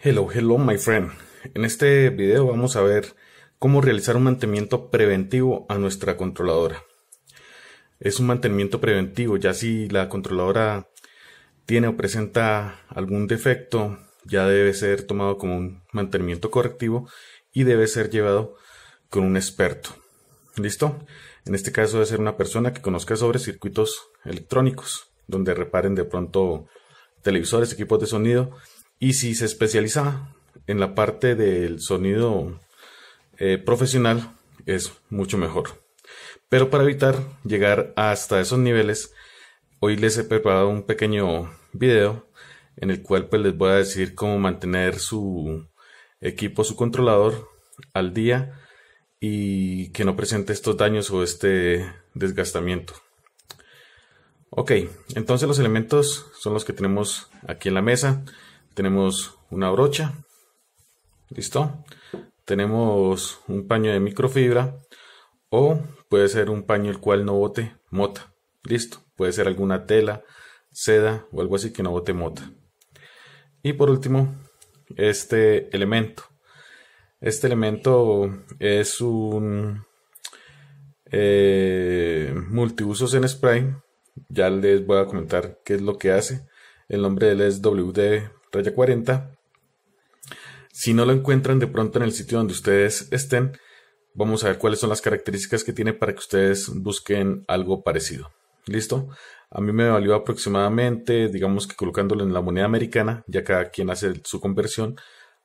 Hello, hello my friend. En este video vamos a ver cómo realizar un mantenimiento preventivo a nuestra controladora. Es un mantenimiento preventivo, ya si la controladora tiene o presenta algún defecto, ya debe ser tomado como un mantenimiento correctivo y debe ser llevado con un experto. ¿Listo? En este caso debe ser una persona que conozca sobre circuitos electrónicos, donde reparen de pronto televisores, equipos de sonido, y si se especializa en la parte del sonido eh, profesional, es mucho mejor. Pero para evitar llegar hasta esos niveles, hoy les he preparado un pequeño video en el cual pues, les voy a decir cómo mantener su equipo, su controlador al día y que no presente estos daños o este desgastamiento. Ok, entonces los elementos son los que tenemos aquí en la mesa. Tenemos una brocha. ¿Listo? Tenemos un paño de microfibra o puede ser un paño el cual no bote mota. Listo. Puede ser alguna tela, seda o algo así que no bote mota. Y por último, este elemento. Este elemento es un eh, multiusos en spray. Ya les voy a comentar qué es lo que hace. El nombre de él es WD raya 40. Si no lo encuentran de pronto en el sitio donde ustedes estén, vamos a ver cuáles son las características que tiene para que ustedes busquen algo parecido. ¿Listo? A mí me valió aproximadamente, digamos que colocándolo en la moneda americana, ya cada quien hace su conversión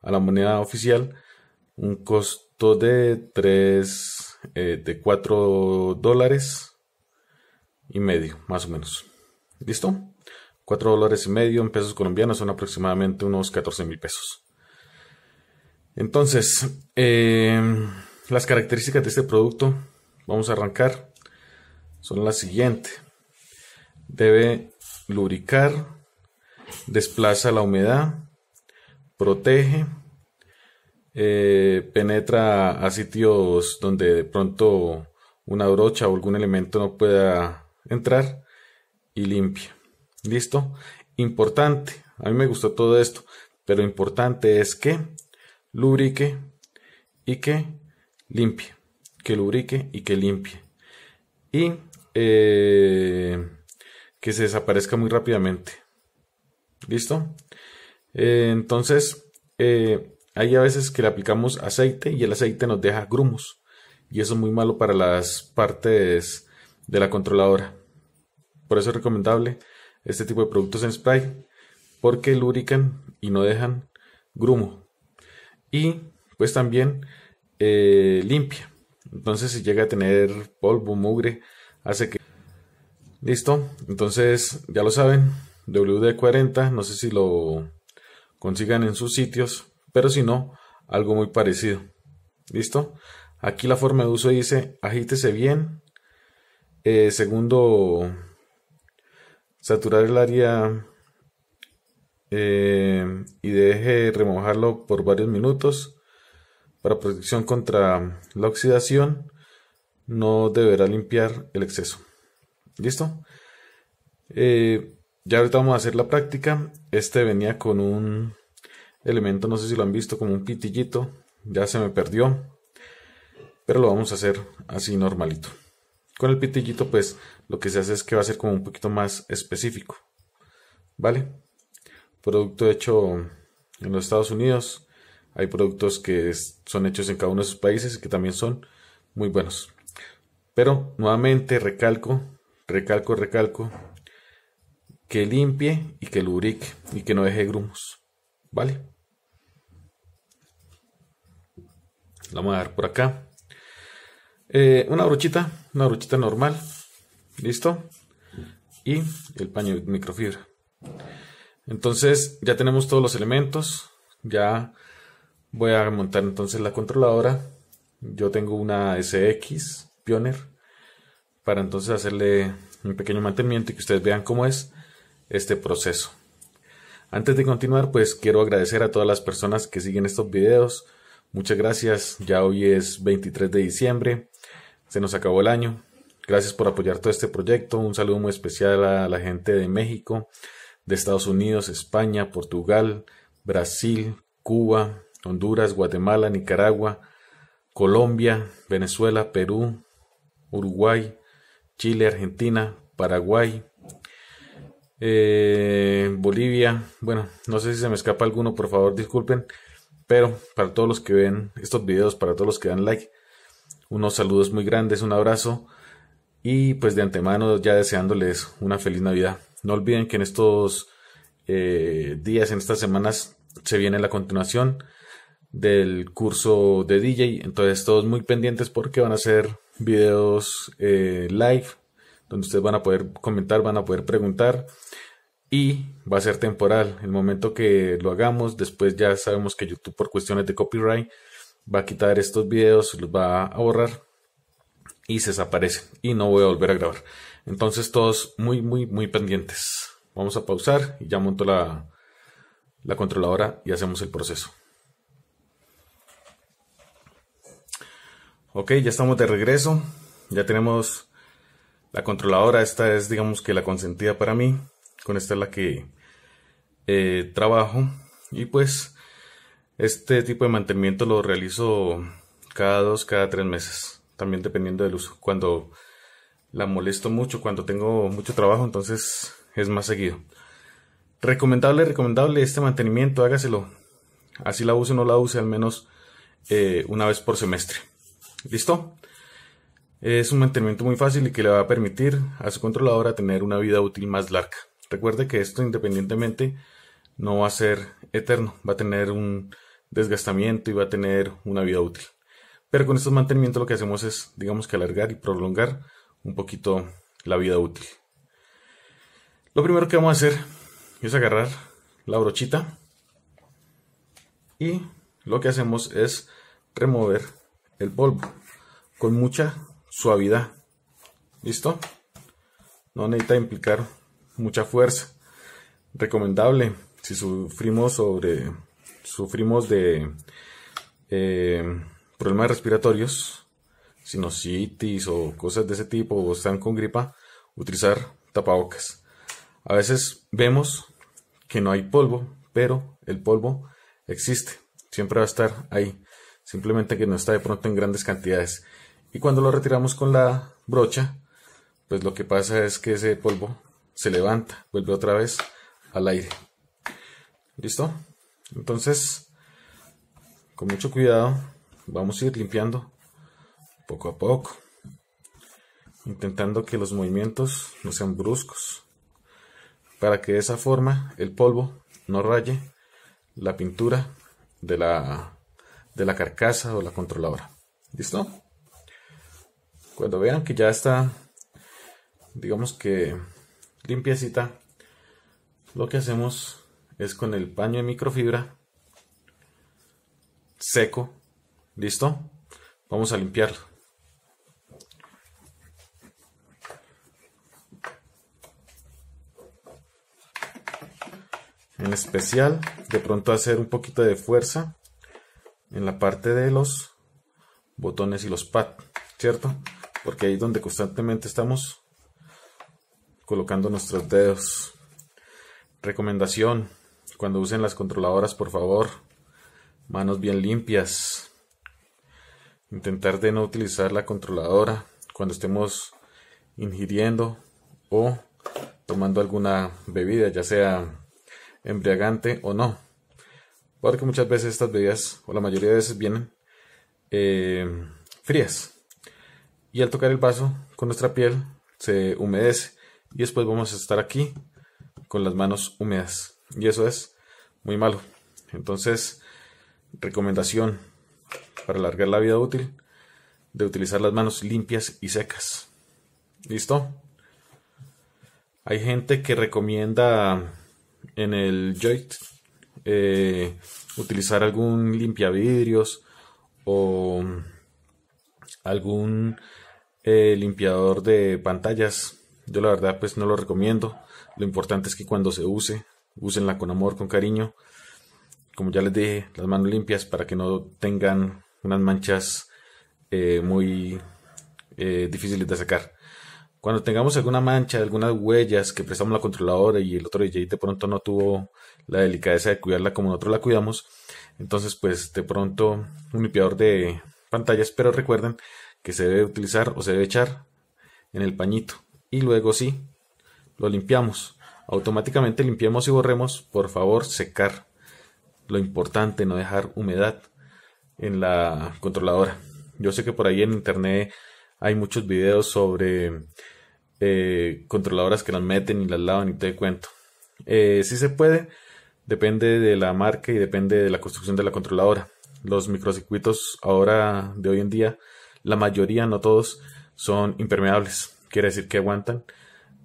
a la moneda oficial, un costo de 3, eh, de 4 dólares y medio, más o menos. ¿Listo? 4 dólares y medio en pesos colombianos son aproximadamente unos 14 mil pesos. Entonces, em, las características de este producto, vamos a arrancar, son las siguientes. Debe lubricar, desplaza la humedad, protege, eh, penetra a sitios donde de pronto una brocha o algún elemento no pueda entrar y limpia. ¿Listo? Importante, a mí me gustó todo esto, pero importante es que lubrique y que limpie, que lubrique y que limpie. Y eh, que se desaparezca muy rápidamente. ¿Listo? Eh, entonces, eh, hay a veces que le aplicamos aceite y el aceite nos deja grumos. Y eso es muy malo para las partes de la controladora. Por eso es recomendable este tipo de productos en spray porque lubrican y no dejan grumo. Y pues también eh, limpia. Entonces si llega a tener polvo, mugre, hace que... Listo. Entonces ya lo saben. WD40. No sé si lo consigan en sus sitios. Pero si no, algo muy parecido. ¿Listo? Aquí la forma de uso dice agítese bien. Eh, segundo, Saturar el área eh, y deje remojarlo por varios minutos para protección contra la oxidación. No deberá limpiar el exceso. ¿Listo? Eh, ya ahorita vamos a hacer la práctica. Este venía con un elemento, no sé si lo han visto, como un pitillito. Ya se me perdió. Pero lo vamos a hacer así normalito. Con el pitillito, pues lo que se hace es que va a ser como un poquito más específico. ¿Vale? Producto hecho en los Estados Unidos. Hay productos que son hechos en cada uno de sus países y que también son muy buenos. Pero nuevamente recalco, recalco, recalco que limpie y que lubrique y que no deje grumos. ¿Vale? Lo vamos a dar por acá. Eh, una brochita, una brochita normal. ¿Listo? Y el paño de microfibra. Entonces ya tenemos todos los elementos. Ya voy a montar entonces la controladora. Yo tengo una SX Pioneer para entonces hacerle un pequeño mantenimiento y que ustedes vean cómo es este proceso. Antes de continuar, pues quiero agradecer a todas las personas que siguen estos videos. Muchas gracias. Ya hoy es 23 de diciembre. Se nos acabó el año. Gracias por apoyar todo este proyecto. Un saludo muy especial a la gente de México, de Estados Unidos, España, Portugal, Brasil, Cuba, Honduras, Guatemala, Nicaragua, Colombia, Venezuela, Perú, Uruguay, Chile, Argentina, Paraguay, eh, Bolivia. Bueno, no sé si se me escapa alguno, por favor disculpen. Pero para todos los que ven estos videos, para todos los que dan like, unos saludos muy grandes, un abrazo y pues de antemano ya deseándoles una feliz Navidad. No olviden que en estos eh, días, en estas semanas, se viene la continuación del curso de DJ. Entonces todos muy pendientes porque van a ser videos eh, live donde ustedes van a poder comentar, van a poder preguntar y va a ser temporal. El momento que lo hagamos, después ya sabemos que YouTube por cuestiones de copyright va a quitar estos videos, los va a borrar y se desaparece y no voy a volver a grabar. Entonces todos muy, muy, muy pendientes. Vamos a pausar y ya monto la, la controladora y hacemos el proceso. Ok, ya estamos de regreso. Ya tenemos la controladora. Esta es, digamos que, la consentida para mí. Con esta es la que eh, trabajo. Y pues este tipo de mantenimiento lo realizo cada dos, cada tres meses, también dependiendo del uso. Cuando la molesto mucho, cuando tengo mucho trabajo, entonces es más seguido. Recomendable, recomendable este mantenimiento, hágaselo. Así la use o no la use, al menos eh, una vez por semestre. ¿Listo? Es un mantenimiento muy fácil y que le va a permitir a su controladora tener una vida útil más larga. Recuerde que esto independientemente no va a ser eterno, va a tener un desgastamiento y va a tener una vida útil. Pero con estos mantenimientos lo que hacemos es, digamos que alargar y prolongar un poquito la vida útil. Lo primero que vamos a hacer es agarrar la brochita y lo que hacemos es remover el polvo con mucha suavidad. ¿Listo? No necesita implicar mucha fuerza. Recomendable si sufrimos sobre sufrimos de eh, problemas respiratorios, sinusitis o cosas de ese tipo, o están con gripa, utilizar tapabocas. A veces vemos que no hay polvo, pero el polvo existe, siempre va a estar ahí, simplemente que no está de pronto en grandes cantidades. Y cuando lo retiramos con la brocha, pues lo que pasa es que ese polvo se levanta, vuelve otra vez al aire. ¿Listo? Entonces, con mucho cuidado, vamos a ir limpiando poco a poco, intentando que los movimientos no sean bruscos, para que de esa forma el polvo no raye la pintura de la, de la carcasa o la controladora. ¿Listo? Cuando vean que ya está, digamos que limpiecita, lo que hacemos es con el paño de microfibra seco. ¿Listo? Vamos a limpiarlo. En especial, de pronto hacer un poquito de fuerza en la parte de los botones y los pads, ¿cierto? Porque ahí es donde constantemente estamos colocando nuestros dedos. Recomendación, cuando usen las controladoras, por favor, manos bien limpias. Intentar de no utilizar la controladora cuando estemos ingiriendo o tomando alguna bebida, ya sea embriagante o no. Porque muchas veces estas bebidas, o la mayoría de veces, vienen eh, frías. Y al tocar el vaso con nuestra piel, se humedece. Y después vamos a estar aquí con las manos húmedas. Y eso es muy malo. Entonces, recomendación para alargar la vida útil de utilizar las manos limpias y secas. ¿Listo? Hay gente que recomienda en el joint eh, utilizar algún limpiavidrios o algún eh, limpiador de pantallas. Yo la verdad pues no lo recomiendo. Lo importante es que cuando se use úsenla con amor, con cariño. Como ya les dije, las manos limpias para que no tengan unas manchas eh, muy eh, difíciles de sacar. Cuando tengamos alguna mancha, algunas huellas que prestamos la controladora y el otro DJ de pronto no tuvo la delicadeza de cuidarla como nosotros la cuidamos, entonces pues de pronto un limpiador de pantallas, pero recuerden que se debe utilizar o se debe echar en el pañito y luego sí, lo limpiamos. Automáticamente limpiemos y borremos, por favor, secar. Lo importante, no dejar humedad en la controladora. Yo sé que por ahí en internet hay muchos videos sobre eh, controladoras que las meten y las lavan y te cuento. Eh, si se puede, depende de la marca y depende de la construcción de la controladora. Los microcircuitos ahora de hoy en día, la mayoría, no todos, son impermeables. Quiere decir que aguantan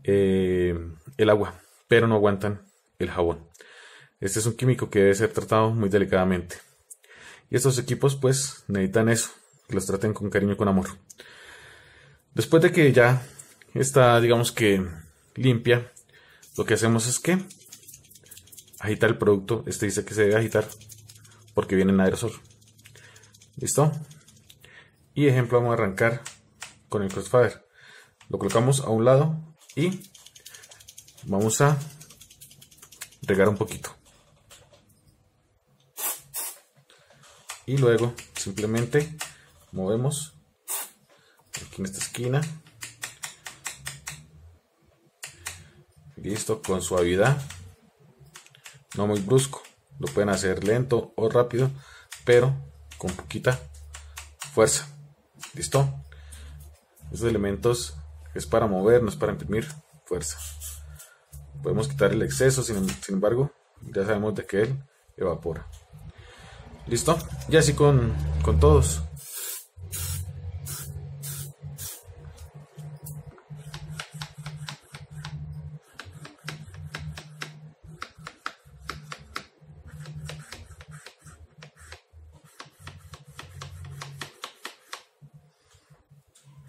eh, el agua pero no aguantan el jabón. Este es un químico que debe ser tratado muy delicadamente. Y estos equipos pues necesitan eso, que los traten con cariño y con amor. Después de que ya está, digamos que limpia, lo que hacemos es que agita el producto. Este dice que se debe agitar porque viene en aerosol. ¿Listo? Y ejemplo, vamos a arrancar con el crossfire. Lo colocamos a un lado y vamos a regar un poquito. Y luego simplemente movemos aquí en esta esquina. Listo, con suavidad. No muy brusco. Lo pueden hacer lento o rápido, pero con poquita fuerza. ¿Listo? Estos elementos es para movernos, para imprimir fuerza. Podemos quitar el exceso, sin, embargo, ya sabemos de que él evapora. ¿Listo? Y así con, con todos.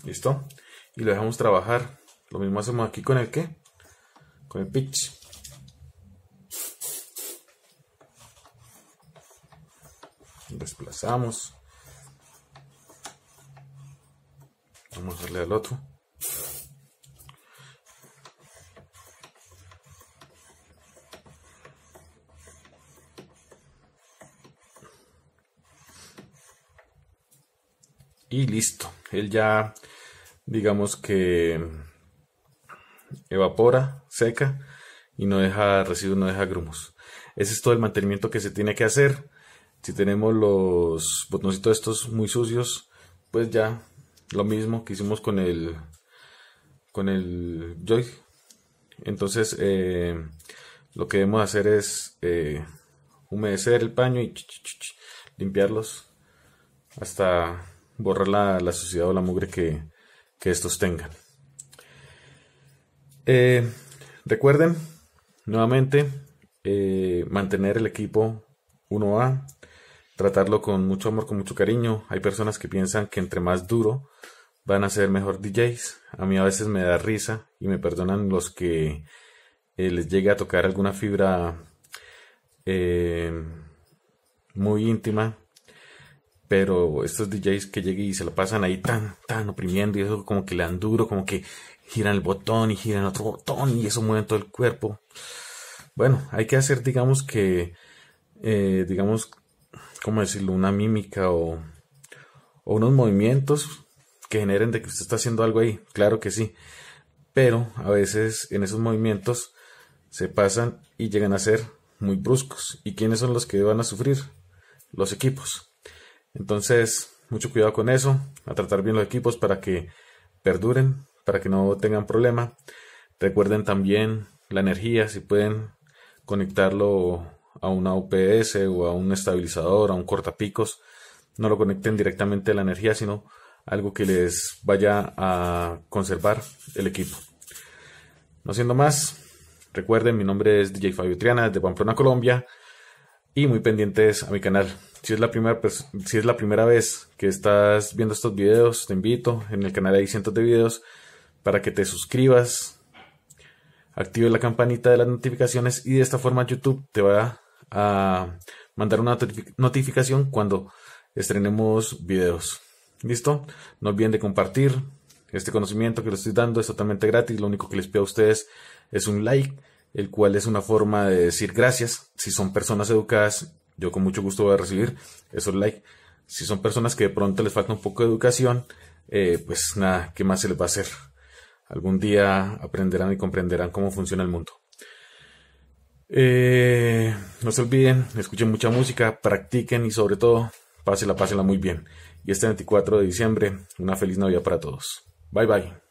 ¿Listo? Y lo dejamos trabajar. Lo mismo hacemos aquí con el que con el pitch. Desplazamos. Vamos a darle al otro. Y listo. Él ya, digamos que evapora, seca y no deja residuos, no deja grumos. Ese es todo el mantenimiento que se tiene que hacer. Si tenemos los botoncitos estos muy sucios, pues ya lo mismo que hicimos con el con el Joy. Entonces eh, lo que debemos hacer es eh, humedecer el paño y limpiarlos hasta borrar la, suciedad o la mugre que, que estos tengan. Eh, recuerden, nuevamente, eh, mantener el equipo 1A, tratarlo con mucho amor, con mucho cariño. Hay personas que piensan que entre más duro van a ser mejor DJs. A mí a veces me da risa y me perdonan los que eh, les llegue a tocar alguna fibra eh, muy íntima pero estos DJs que llegan y se lo pasan ahí tan, tan oprimiendo y eso como que le dan duro, como que giran el botón y giran otro botón y eso mueve todo el cuerpo. Bueno, hay que hacer, digamos que, eh, digamos, ¿cómo decirlo? Una mímica o unos movimientos que generen de que usted está haciendo algo ahí. Claro que sí. Pero a veces en esos movimientos se pasan y llegan a ser muy bruscos. ¿Y quiénes son los que van a sufrir? Los equipos. Entonces, mucho cuidado con eso, a tratar bien los equipos para que perduren, para que no tengan problema. Recuerden también la energía, si pueden conectarlo a una UPS o a un estabilizador, a un cortapicos, no lo conecten directamente a la energía, sino algo que les vaya a conservar el equipo. No siendo más, recuerden, mi nombre es DJ Fabio Triana de Pamplona, Colombia y muy pendientes a mi canal. Si es, la primera, pues, si es la primera vez que estás viendo estos videos, te invito. En el canal hay cientos de videos para que te suscribas, active la campanita de las notificaciones y de esta forma YouTube te va a mandar una notificación cuando estrenemos videos. ¿Listo? No olviden de compartir este conocimiento que les estoy dando. Es totalmente gratis. Lo único que les pido a ustedes es un like el cual es una forma de decir gracias. Si son personas educadas, yo con mucho gusto voy a recibir esos like. Si son personas que de pronto les falta un poco de educación, eh, pues nada, ¿qué más se les va a hacer? Algún día aprenderán y comprenderán cómo funciona el mundo. Eh, no se olviden, escuchen mucha música, practiquen y sobre todo, pásenla, pásenla muy bien. Y este 24 de diciembre, una feliz Navidad para todos. Bye bye.